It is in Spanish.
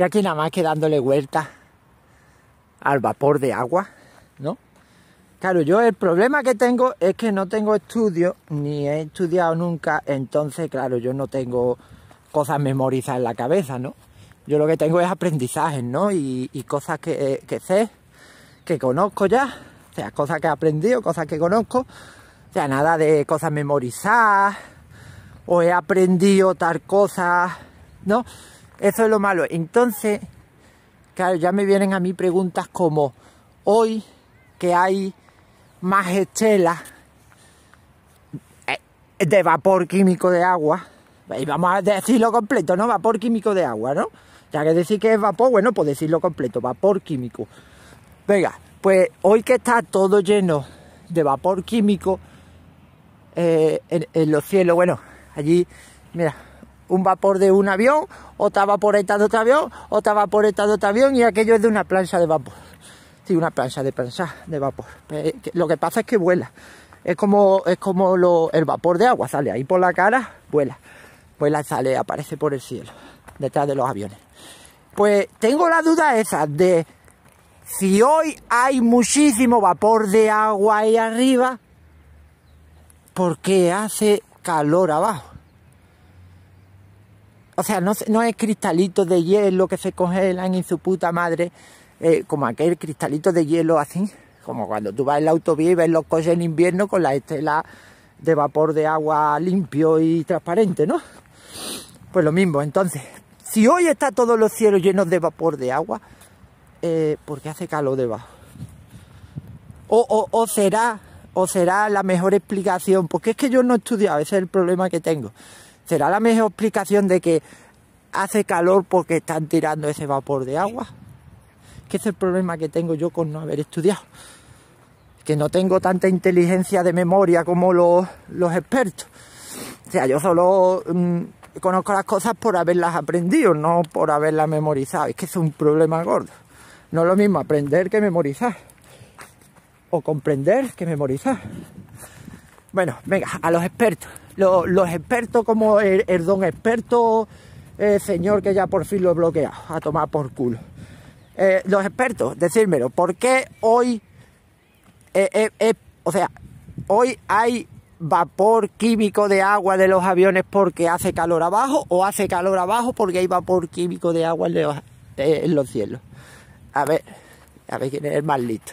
Y aquí nada más que dándole vuelta al vapor de agua, ¿no? Claro, yo el problema que tengo es que no tengo estudio, ni he estudiado nunca, entonces, claro, yo no tengo cosas memorizadas en la cabeza, ¿no? Yo lo que tengo es aprendizajes, ¿no? Y, cosas que, eh, que, sé, que conozco ya, o sea, cosas que he aprendido, cosas que conozco, o sea, nada de cosas memorizadas, o he aprendido tal cosa, ¿no? Eso es lo malo. Entonces, claro, ya me vienen a mí preguntas como hoy que hay más estelas eh, de vapor químico de agua. Y vamos a decirlo completo, ¿no? Vapor químico de agua, ¿no? Ya que decir que es vapor, bueno, pues decirlo completo, vapor químico. Venga, pues hoy que está todo lleno de vapor químico eh, en los cielos, bueno, allí, mira, un vapor de un avión, otra vaporeta de otro avión, otra vaporeta de otro avión y aquello es de una plancha de vapor. Sí, una plancha de plancha de vapor. Eh, lo que pasa es que vuela. Es como, es como lo, el vapor de agua, sale ahí por la cara, vuela. Vuela, sale, aparece por el cielo, detrás de los aviones. Pues tengo la duda esa de si hoy hay muchísimo vapor de agua ahí arriba, porque hace calor abajo? O sea, no, es cristalito de hielo que se congelan en su puta madre, eh, como aquel cristalito de hielo así, como cuando tú vas en la autovía y ves los coches en invierno con la estela de vapor de agua limpio y transparente, ¿no? Pues lo mismo, entonces, si hoy está todos los cielos llenos de vapor de agua, eh, ¿por qué hace calor debajo. O, o, será, o será la mejor explicación, porque es que yo no he estudiado, ese es el problema que tengo. ¿Será la mejor explicación de que hace calor porque están tirando ese vapor de agua? Que es el problema que tengo yo con no haber estudiado. Que no tengo tanta inteligencia de memoria como los, expertos. O sea, yo solo mm, conozco las cosas por haberlas aprendido, no por haberlas memorizado. Es que es un problema gordo. No es lo mismo aprender que memorizar. O comprender que memorizar. Bueno, venga, a los expertos los, expertos como el, er, don experto eh, señor que ya por fin lo he bloqueado, a tomar por culo. Eh, los expertos, decírmelo, ¿por qué hoy, eh, o sea, hoy hay vapor químico de agua de los aviones porque hace calor abajo o hace calor abajo porque hay vapor químico de agua en los, cielos? A ver, a ver quién es el más listo.